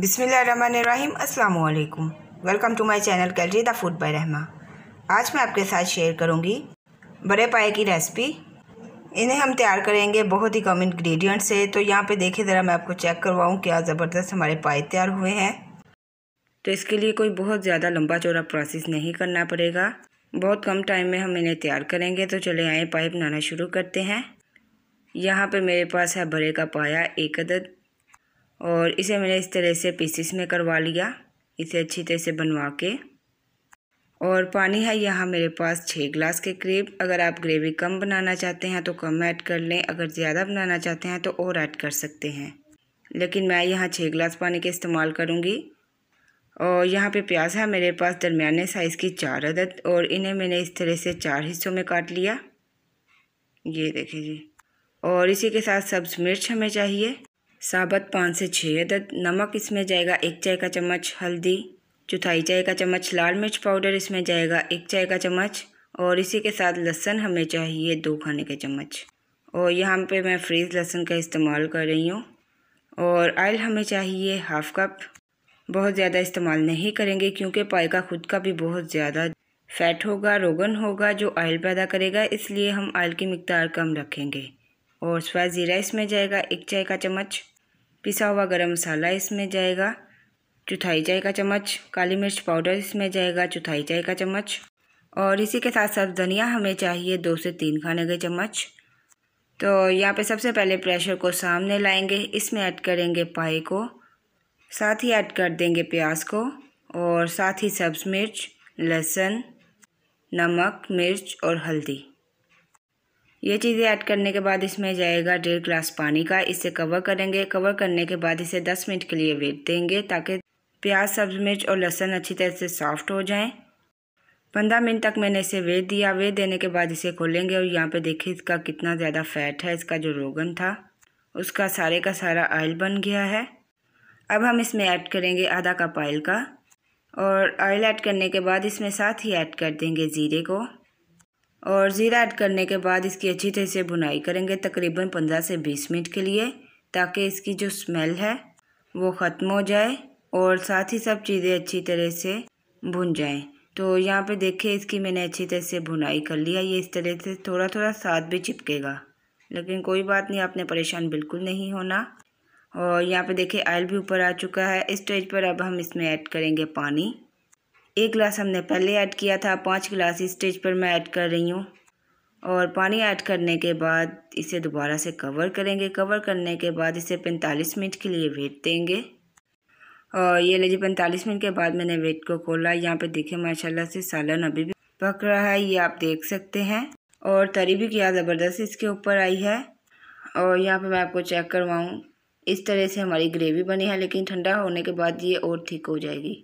बिसमीम् अल्लाम welcome to my channel calorie the food by Rahma आज मैं आपके साथ शेयर करूँगी बड़े पाए की रेसिपी इन्हें हम तैयार करेंगे बहुत ही कम इन्ग्रीडियंट्स से तो यहाँ पे देखिए ज़रा मैं आपको चेक करवाऊँ क्या ज़बरदस्त हमारे पाए तैयार हुए हैं तो इसके लिए कोई बहुत ज़्यादा लंबा चौड़ा प्रोसेस नहीं करना पड़ेगा बहुत कम टाइम में हम इन्हें तैयार करेंगे तो चले आए पाए बनाना शुरू करते हैं यहाँ पर मेरे पास है भरे का पाया एक अदद और इसे मैंने इस तरह से पीसीस में करवा लिया इसे अच्छी तरह से बनवा के और पानी है यहाँ मेरे पास छः गिलास के करीब अगर आप ग्रेवी कम बनाना चाहते हैं तो कम ऐड कर लें अगर ज़्यादा बनाना चाहते हैं तो और ऐड कर सकते हैं लेकिन मैं यहाँ छः गिलास पानी के इस्तेमाल करूँगी और यहाँ पे प्याज है मेरे पास दरमियाने साइज़ की चार अदद और इन्हें मैंने इस तरह से चार हिस्सों में काट लिया ये देखिए जी और इसी के साथ सब्ज़ मिर्च हमें चाहिए साबत पाँच से छः अदद नमक इसमें जाएगा एक चाय का चम्मच हल्दी चौथाई चाय का चम्मच लाल मिर्च पाउडर इसमें जाएगा एक चाय का चम्मच और इसी के साथ लहसन हमें चाहिए दो खाने के चम्मच और यहाँ पे मैं फ्रीज लहसन का इस्तेमाल कर रही हूँ और आयल हमें चाहिए हाफ़ कप बहुत ज़्यादा इस्तेमाल नहीं करेंगे क्योंकि पाई का खुद का भी बहुत ज़्यादा फैट होगा रोगन होगा जो आयल पैदा करेगा इसलिए हम आयल की मकदार कम रखेंगे और स्वाद ज़ीरा इसमें जाएगा एक चाय का चम्मच पिसा हुआ गरम मसाला इसमें जाएगा चौथाई चाय का चम्मच काली मिर्च पाउडर इसमें जाएगा चौथाई चाय का चम्मच और इसी के साथ साथ धनिया हमें चाहिए दो से तीन खाने के चम्मच तो यहाँ पे सबसे पहले प्रेशर को सामने लाएंगे इसमें ऐड करेंगे पाई को साथ ही ऐड कर देंगे प्याज को और साथ ही सब्ज़ मिर्च लहसुन नमक मिर्च और हल्दी ये चीज़ें ऐड करने के बाद इसमें जाएगा डेढ़ ग्लास पानी का इसे कवर करेंगे कवर करने के बाद इसे 10 मिनट के लिए वेट देंगे ताकि प्याज सब्ज मिर्च और लहसुन अच्छी तरह से सॉफ्ट हो जाएं पंद्रह मिनट तक मैंने इसे वेट दिया वेट देने के बाद इसे खोलेंगे और यहाँ पे देखिए इसका कितना ज़्यादा फैट है इसका जो रोगन था उसका सारे का सारा ऑयल बन गया है अब हम इसमें ऐड करेंगे आधा कप ऑयल का और ऑयल ऐड करने के बाद इसमें साथ ही ऐड कर देंगे ज़ीरे को और ज़ीरा ऐड करने के बाद इसकी अच्छी तरह से बुनाई करेंगे तकरीबन पंद्रह से बीस मिनट के लिए ताकि इसकी जो स्मेल है वो ख़त्म हो जाए और साथ ही सब चीज़ें अच्छी तरह से भुन जाएं तो यहाँ पे देखिए इसकी मैंने अच्छी तरह से भुनाई कर लिया ये इस तरह से थोड़ा थोड़ा साथ भी चिपकेगा लेकिन कोई बात नहीं आपने परेशान बिल्कुल नहीं होना और यहाँ पे देखिए आयल भी ऊपर आ चुका है इस स्टेज पर अब हम इसमें ऐड करेंगे पानी एक गिलास हमने पहले ऐड किया था पाँच गिलास इस स्टेज पर मैं ऐड कर रही हूँ और पानी ऐड करने के बाद इसे दोबारा से कवर करेंगे कवर करने के बाद इसे 45 मिनट के लिए वेट देंगे और ये लीजिए 45 मिनट के बाद मैंने वेट को खोला यहाँ पे देखे माशाल्लाह से सालन अभी भी पक रहा है ये आप देख सकते हैं और तरी भी क्या ज़बरदस्त इसके ऊपर आई है और यहाँ पर मैं आपको चेक करवाऊँ इस तरह से हमारी ग्रेवी बनी है लेकिन ठंडा होने के बाद ये और ठीक हो जाएगी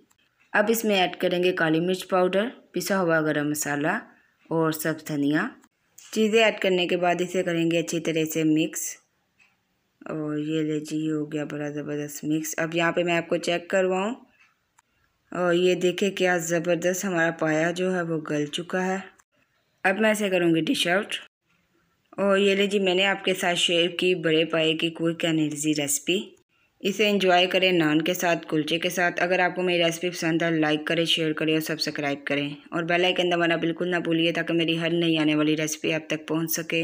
अब इसमें ऐड करेंगे काली मिर्च पाउडर पिसा हुआ गरम मसाला और सब धनिया चीज़ें ऐड करने के बाद इसे करेंगे अच्छी तरह से मिक्स और ये ले जी हो गया बड़ा ज़बरदस्त मिक्स अब यहाँ पे मैं आपको चेक करवाऊँ और ये देखे क्या ज़बरदस्त हमारा पाया जो है वो गल चुका है अब मैं ऐसे करूँगी डिश आउट और ये ले जी मैंने आपके साथ शेयर की बड़े पाए की कोई कैनर्जी रेसिपी इसे इंजॉय करें नान के साथ कुलचे के साथ अगर आपको मेरी रेसिपी पसंद है लाइक करें शेयर करें और सब्सक्राइब करें और बेल आइकन दबाना बिल्कुल ना भूलिए ताकि मेरी हर नई आने वाली रेसिपी आप तक पहुंच सके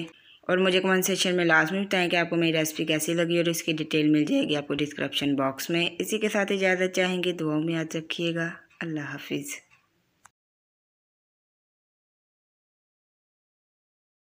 और मुझे कमेंट सेक्शन में लास्ट में बताएं कि आपको मेरी रेसिपी कैसी लगी और इसकी डिटेल मिल जाएगी आपको डिस्क्रिप्शन बॉक्स में इसी के साथ इजाज़त चाहेंगे दुआओं में याद रखिएगा अल्लाह हाफिज़